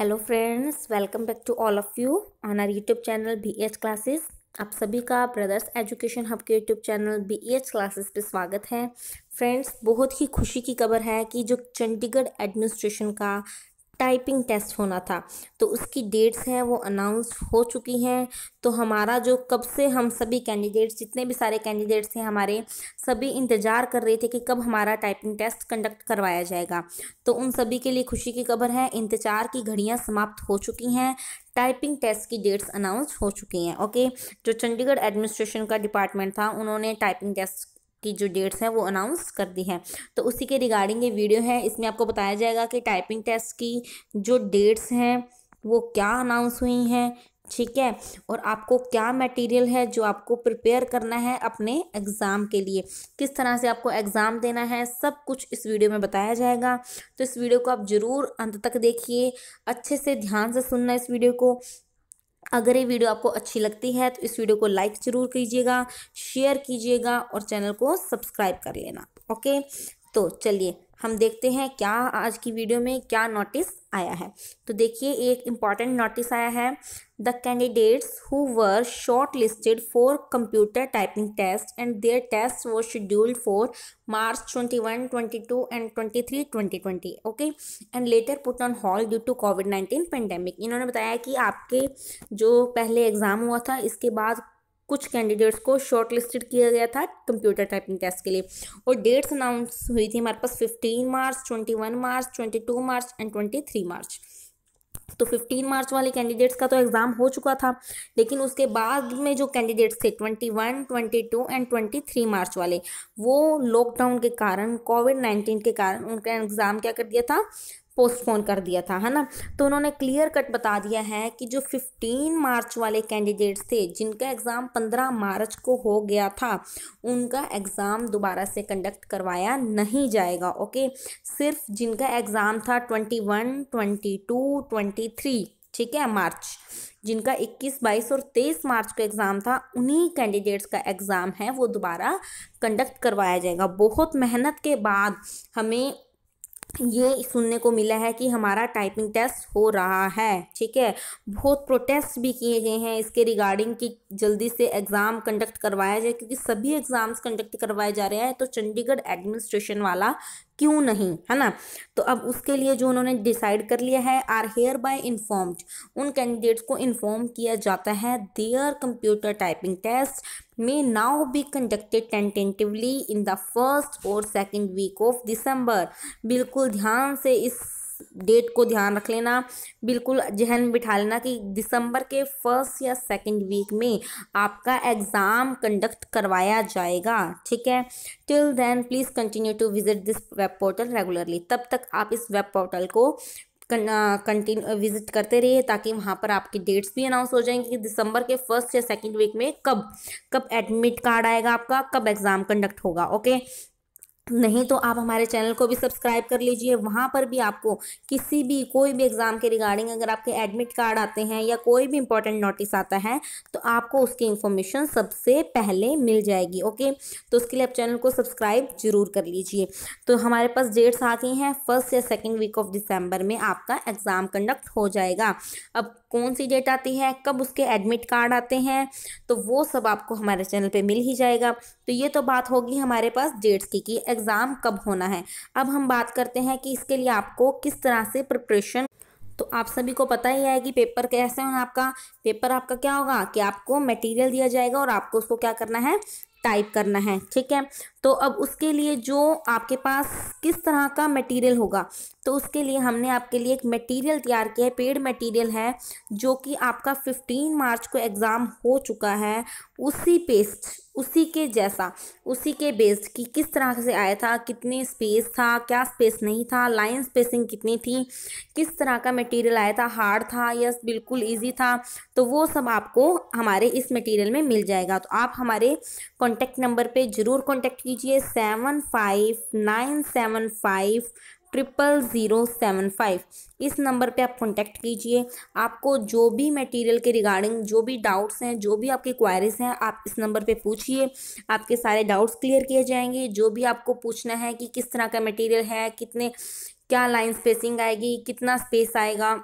hello friends welcome back to all of you on our YouTube channel B H classes आप सभी का brothers education hub के YouTube channel B H classes पे स्वागत है friends बहुत ही खुशी की खबर है कि जो चंडीगढ़ एडमिनिस्ट्रेशन का टाइपिंग टेस्ट होना था तो उसकी डेट्स हैं वो अनाउंस हो चुकी हैं तो हमारा जो कब से हम सभी कैंडिडेट्स जितने भी सारे कैंडिडेट्स हैं हमारे सभी इंतज़ार कर रहे थे कि कब हमारा टाइपिंग टेस्ट कंडक्ट करवाया जाएगा तो उन सभी के लिए खुशी की खबर है इंतज़ार की घड़ियाँ समाप्त हो चुकी हैं टाइपिंग टेस्ट की डेट्स अनाउंस हो चुकी हैं ओके जो चंडीगढ़ एडमिनिस्ट्रेशन का डिपार्टमेंट था उन्होंने टाइपिंग टेस्ट की जो डेट्स हैं वो अनाउंस कर दी हैं तो उसी के रिगार्डिंग ये वीडियो है इसमें आपको बताया जाएगा कि टाइपिंग टेस्ट की जो डेट्स हैं वो क्या अनाउंस हुई हैं ठीक है और आपको क्या मटेरियल है जो आपको प्रिपेयर करना है अपने एग्ज़ाम के लिए किस तरह से आपको एग्ज़ाम देना है सब कुछ इस वीडियो में बताया जाएगा तो इस वीडियो को आप ज़रूर अंत तक देखिए अच्छे से ध्यान से सुनना इस वीडियो को अगर ये वीडियो आपको अच्छी लगती है तो इस वीडियो को लाइक ज़रूर कीजिएगा शेयर कीजिएगा और चैनल को सब्सक्राइब कर लेना ओके तो चलिए हम देखते हैं क्या आज की वीडियो में क्या नोटिस आया है तो देखिए एक इम्पॉर्टेंट नोटिस आया है the candidates who were shortlisted for computer typing test and their test were scheduled for March twenty one twenty two and twenty three twenty twenty okay and later put on hold due to COVID nineteen pandemic इन्होंने बताया कि आपके जो पहले exam हुआ था इसके बाद कुछ कैंडिडेट्स को शॉर्ट लिस्टेड किया गया था कंप्यूटर टाइपिंग टेस्ट के लिए और डेट्स अनाउंस हुई थी हमारे पास fifteen March twenty one March twenty two March and twenty three March तो 15 मार्च वाले कैंडिडेट्स का तो एग्ज़ाम हो चुका था लेकिन उसके बाद में जो कैंडिडेट्स थे 21, 22 एंड 23 मार्च वाले वो लॉकडाउन के कारण कोविड 19 के कारण उनका एग्ज़ाम क्या कर दिया था पोस्टपोन कर दिया था है ना तो उन्होंने क्लियर कट बता दिया है कि जो 15 मार्च वाले कैंडिडेट्स थे जिनका एग्ज़ाम 15 मार्च को हो गया था उनका एग्ज़ाम दोबारा से कंडक्ट करवाया नहीं जाएगा ओके सिर्फ जिनका एग्ज़ाम था 21, 22, 23 ठीक है मार्च जिनका 21, 22 और 23 मार्च का एग्ज़ाम था उन्हीं कैंडिडेट्स का एग्ज़ाम है वो दोबारा कंडक्ट करवाया जाएगा बहुत मेहनत के बाद हमें ये सुनने को मिला है कि हमारा टाइपिंग टेस्ट हो रहा है ठीक है बहुत प्रोटेस्ट भी किए गए हैं इसके रिगार्डिंग कि जल्दी से एग्ज़ाम कंडक्ट करवाया जाए क्योंकि सभी एग्ज़ाम्स कंडक्ट करवाए जा रहे हैं तो चंडीगढ़ एडमिनिस्ट्रेशन वाला क्यों नहीं है ना तो अब उसके लिए जो उन्होंने डिसाइड कर लिया है आर हेयर बाय इन्फॉर्म्ड उन कैंडिडेट्स को इन्फॉर्म किया जाता है their computer typing test may now be conducted tentatively in the first or second week of December बिल्कुल ध्यान से इस डेट को ध्यान रख लेना बिल्कुल जहन बिठा लेना कि दिसंबर के फर्स्ट या सेकंड वीक में आपका एग्ज़ाम कंडक्ट करवाया जाएगा ठीक है till then please continue to visit this web portal regularly तब तक आप इस वेब पोर्टल को कंटिन्यू विजिट करते रहिए ताकि वहाँ पर आपकी डेट्स भी अनाउंस हो जाएंगे कि दिसंबर के फर्स्ट या सेकंड वीक में कब कब एडमिट कार्ड आएगा आपका कब एग्ज़ाम कंडक्ट होगा ओके नहीं तो आप हमारे चैनल को भी सब्सक्राइब कर लीजिए वहाँ पर भी आपको किसी भी कोई भी एग्ज़ाम के रिगार्डिंग अगर आपके एडमिट कार्ड आते हैं या कोई भी इंपॉर्टेंट नोटिस आता है तो आपको उसकी इन्फॉर्मेशन सबसे पहले मिल जाएगी ओके तो उसके लिए आप चैनल को सब्सक्राइब जरूर कर लीजिए तो हमारे पास डेट्स आ गई हैं फर्स्ट या सेकेंड वीक ऑफ दिसंबर में आपका एग्ज़ाम कंडक्ट हो जाएगा अब कौन सी डेट आती है कब उसके एडमिट कार्ड आते हैं तो वो सब आपको हमारे चैनल पे मिल ही जाएगा तो ये तो बात होगी हमारे पास डेट्स की कि एग्ज़ाम कब होना है अब हम बात करते हैं कि इसके लिए आपको किस तरह से प्रिपरेशन तो आप सभी को पता ही है कि पेपर कैसे होना आपका पेपर आपका क्या होगा कि आपको मटेरियल दिया जाएगा और आपको उसको क्या करना है टाइप करना है ठीक है तो अब उसके लिए जो आपके पास किस तरह का मटेरियल होगा तो उसके लिए हमने आपके लिए एक मटेरियल तैयार किया है पेड मटेरियल है जो कि आपका 15 मार्च को एग्ज़ाम हो चुका है उसी पेस्ट उसी के जैसा उसी के बेस्ड कि किस तरह से आया था कितने स्पेस था क्या स्पेस नहीं था लाइन स्पेसिंग कितनी थी किस तरह का मटेरियल आया था हार्ड था या बिल्कुल इजी था तो वो सब आपको हमारे इस मटेरियल में मिल जाएगा तो आप हमारे कॉन्टैक्ट नंबर पे ज़रूर कॉन्टैक्ट कीजिए seven five nine seven five triple zero seven five इस नंबर पे आप कॉन्टैक्ट कीजिए आपको जो भी मटेरियल के रिगार्डिंग जो भी डाउट्स हैं जो भी आपकी क्वायरीज हैं आप इस नंबर पे पूछिए आपके सारे डाउट्स क्लियर किए जाएंगे जो भी आपको पूछना है कि किस तरह का मटेरियल है कितने क्या लाइन स्पेसिंग आएगी कितना स्पेस आएगा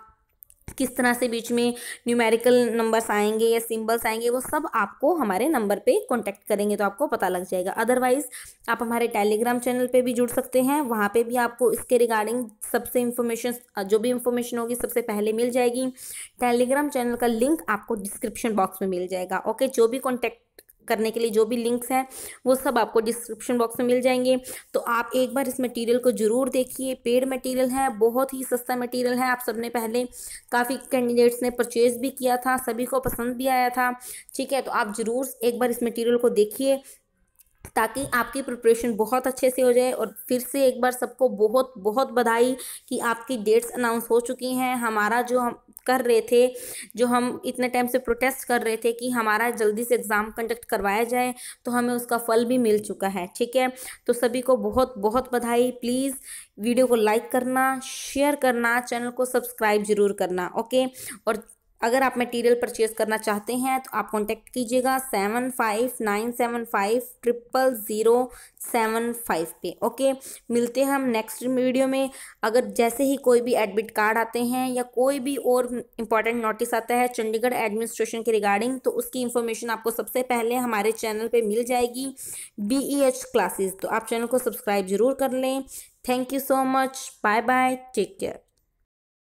किस तरह से बीच में न्यूमेरिकल नंबर्स आएंगे या सिंबल्स आएंगे वो सब आपको हमारे नंबर पे कांटेक्ट करेंगे तो आपको पता लग जाएगा अदरवाइज़ आप हमारे टेलीग्राम चैनल पे भी जुड़ सकते हैं वहाँ पे भी आपको इसके रिगार्डिंग सबसे इन्फॉर्मेशन जो भी इन्फॉर्मेशन होगी सबसे पहले मिल जाएगी टेलीग्राम चैनल का लिंक आपको डिस्क्रिप्शन बॉक्स में मिल जाएगा ओके जो भी कॉन्टैक्ट करने के लिए जो भी लिंक्स हैं वो सब आपको डिस्क्रिप्शन बॉक्स में मिल जाएंगे तो आप एक बार इस मटेरियल को ज़रूर देखिए पेड मटेरियल है बहुत ही सस्ता मटेरियल है आप सबने पहले काफ़ी कैंडिडेट्स ने परचेज़ भी किया था सभी को पसंद भी आया था ठीक है तो आप ज़रूर एक बार इस मटेरियल को देखिए ताकि आपकी प्रिपरेशन बहुत अच्छे से हो जाए और फिर से एक बार सबको बहुत बहुत बधाई कि आपकी डेट्स अनाउंस हो चुकी हैं हमारा जो हम कर रहे थे जो हम इतने टाइम से प्रोटेस्ट कर रहे थे कि हमारा जल्दी से एग्ज़ाम कंडक्ट करवाया जाए तो हमें उसका फल भी मिल चुका है ठीक है तो सभी को बहुत बहुत बधाई प्लीज़ वीडियो को लाइक करना शेयर करना चैनल को सब्सक्राइब ज़रूर करना ओके और अगर आप मटेरियल परचेज करना चाहते हैं तो आप कॉन्टैक्ट कीजिएगा seven five nine seven five triple zero seven five पे ओके मिलते हैं हम नेक्स्ट वीडियो में अगर जैसे ही कोई भी एडमिट कार्ड आते हैं या कोई भी और इम्पॉर्टेंट नोटिस आता है चंडीगढ़ एडमिनिस्ट्रेशन के रिगार्डिंग तो उसकी इन्फॉर्मेशन आपको सबसे पहले हमारे चैनल पर मिल जाएगी बी ई एच क्लासेस तो आप चैनल को सब्सक्राइब ज़रूर कर लें thank you so much bye bye take care